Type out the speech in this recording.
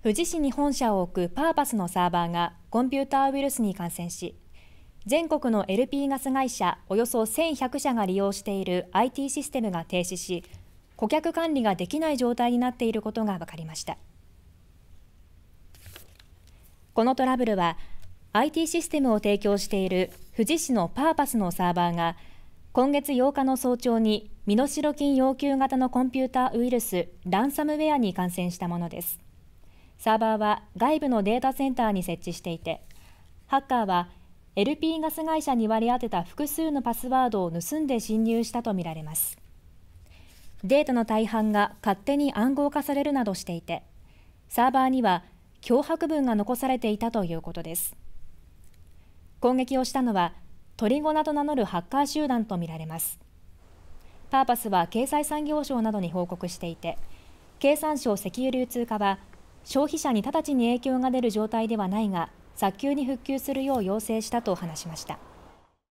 富士市に本社を置くパーパスのサーバーがコンピューターウイルスに感染し全国の LP ガス会社およそ1100社が利用している IT システムが停止し顧客管理ができない状態になっていることが分かりましたこのトラブルは IT システムを提供している富士市のパーパスのサーバーが今月8日の早朝に身代金要求型のコンピューターウイルスランサムウェアに感染したものですサーバーは外部のデータセンターに設置していて、ハッカーは LP ガス会社に割り当てた複数のパスワードを盗んで侵入したとみられます。データの大半が勝手に暗号化されるなどしていて、サーバーには脅迫文が残されていたということです。攻撃をしたのは、トリゴなと名乗るハッカー集団とみられます。パーパスは経済産業省などに報告していて、経産省石油流通課は、消費者に直ちに影響が出る状態ではないが早急に復旧するよう要請したと話しました。